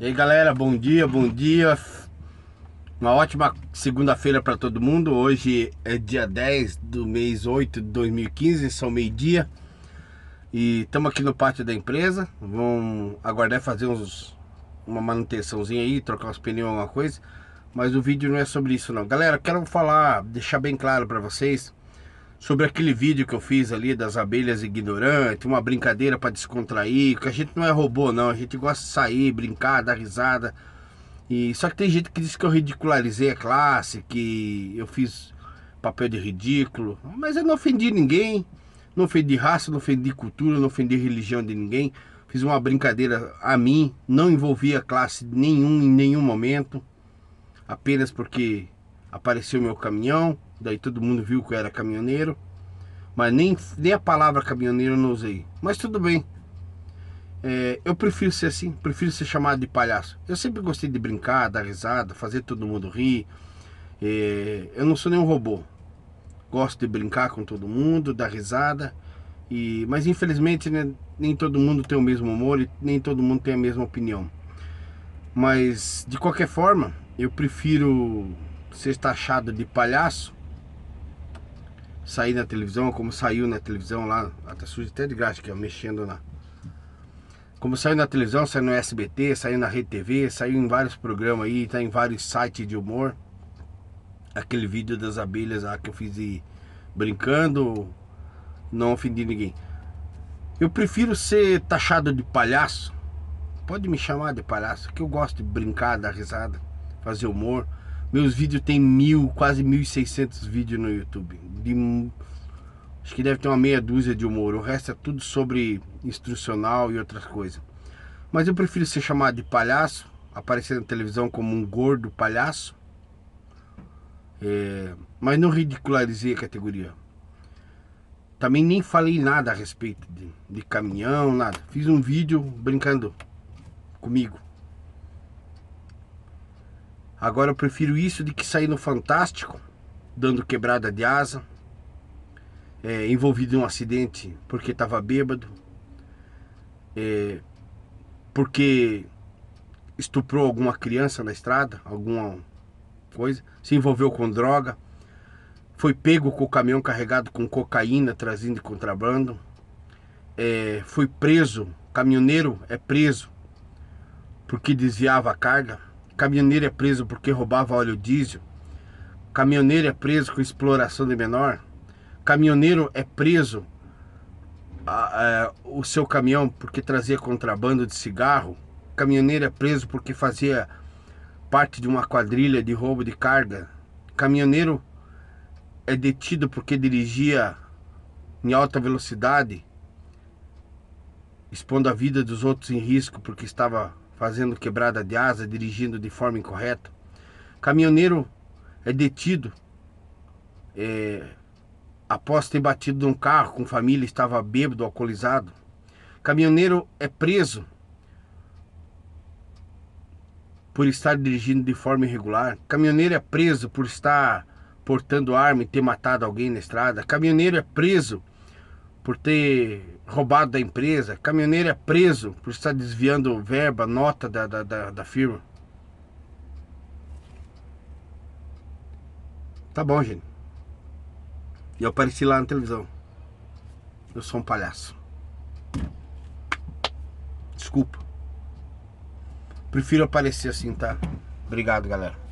E aí galera, bom dia, bom dia. Uma ótima segunda-feira para todo mundo. Hoje é dia 10 do mês 8 de 2015, são é meio-dia. E estamos aqui no pátio da empresa. Vamos aguardar fazer uns, uma manutençãozinha aí, trocar os pneus, alguma coisa. Mas o vídeo não é sobre isso não. Galera, quero falar, deixar bem claro para vocês sobre aquele vídeo que eu fiz ali das abelhas ignorantes, uma brincadeira para descontrair, que a gente não é robô não, a gente gosta de sair, brincar, dar risada. E só que tem gente que diz que eu ridicularizei a classe, que eu fiz papel de ridículo, mas eu não ofendi ninguém, não ofendi raça, não ofendi cultura, não ofendi religião de ninguém. Fiz uma brincadeira a mim, não envolvia classe nenhum em nenhum momento, apenas porque apareceu meu caminhão, daí todo mundo viu que eu era caminhoneiro, mas nem, nem a palavra caminhoneiro eu não usei. Mas tudo bem. É, eu prefiro ser assim, prefiro ser chamado de palhaço. Eu sempre gostei de brincar, dar risada, fazer todo mundo rir. É, eu não sou nenhum robô. Gosto de brincar com todo mundo, dar risada. E, mas infelizmente né, nem todo mundo tem o mesmo humor e nem todo mundo tem a mesma opinião. Mas de qualquer forma, eu prefiro ser taxado de palhaço, sair na televisão, como saiu na televisão lá, até sujo até de graça, que é mexendo na. Como saiu na televisão, saiu no SBT, saiu na Rede TV, saiu em vários programas aí, tá em vários sites de humor. Aquele vídeo das abelhas lá que eu fiz brincando, não ofendi ninguém. Eu prefiro ser taxado de palhaço. Pode me chamar de palhaço, que eu gosto de brincar, dar risada, fazer humor. Meus vídeos tem mil, quase 1.600 vídeos no YouTube. De, acho que deve ter uma meia dúzia de humor. O resto é tudo sobre instrucional e outras coisas. Mas eu prefiro ser chamado de palhaço, aparecer na televisão como um gordo palhaço. É, mas não ridicularizei a categoria. Também nem falei nada a respeito de, de caminhão, nada. Fiz um vídeo brincando comigo. Agora eu prefiro isso de que sair no Fantástico, dando quebrada de asa, é, envolvido em um acidente porque estava bêbado, é, porque estuprou alguma criança na estrada, alguma coisa, se envolveu com droga, foi pego com o caminhão carregado com cocaína, trazido de contrabando, é, foi preso, caminhoneiro é preso porque desviava a carga. Caminhoneiro é preso porque roubava óleo diesel. Caminhoneiro é preso com exploração de menor. Caminhoneiro é preso a, a, é, o seu caminhão porque trazia contrabando de cigarro. Caminhoneiro é preso porque fazia parte de uma quadrilha de roubo de carga. Caminhoneiro é detido porque dirigia em alta velocidade, expondo a vida dos outros em risco porque estava fazendo quebrada de asa, dirigindo de forma incorreta. Caminhoneiro é detido é, após ter batido num carro com família, estava bêbado, alcoolizado. Caminhoneiro é preso por estar dirigindo de forma irregular. Caminhoneiro é preso por estar portando arma e ter matado alguém na estrada. Caminhoneiro é preso por ter roubado da empresa, caminhoneiro é preso por estar desviando verba, nota da, da, da, da firma. Tá bom, gente. E eu apareci lá na televisão. Eu sou um palhaço. Desculpa. Prefiro aparecer assim, tá? Obrigado, galera.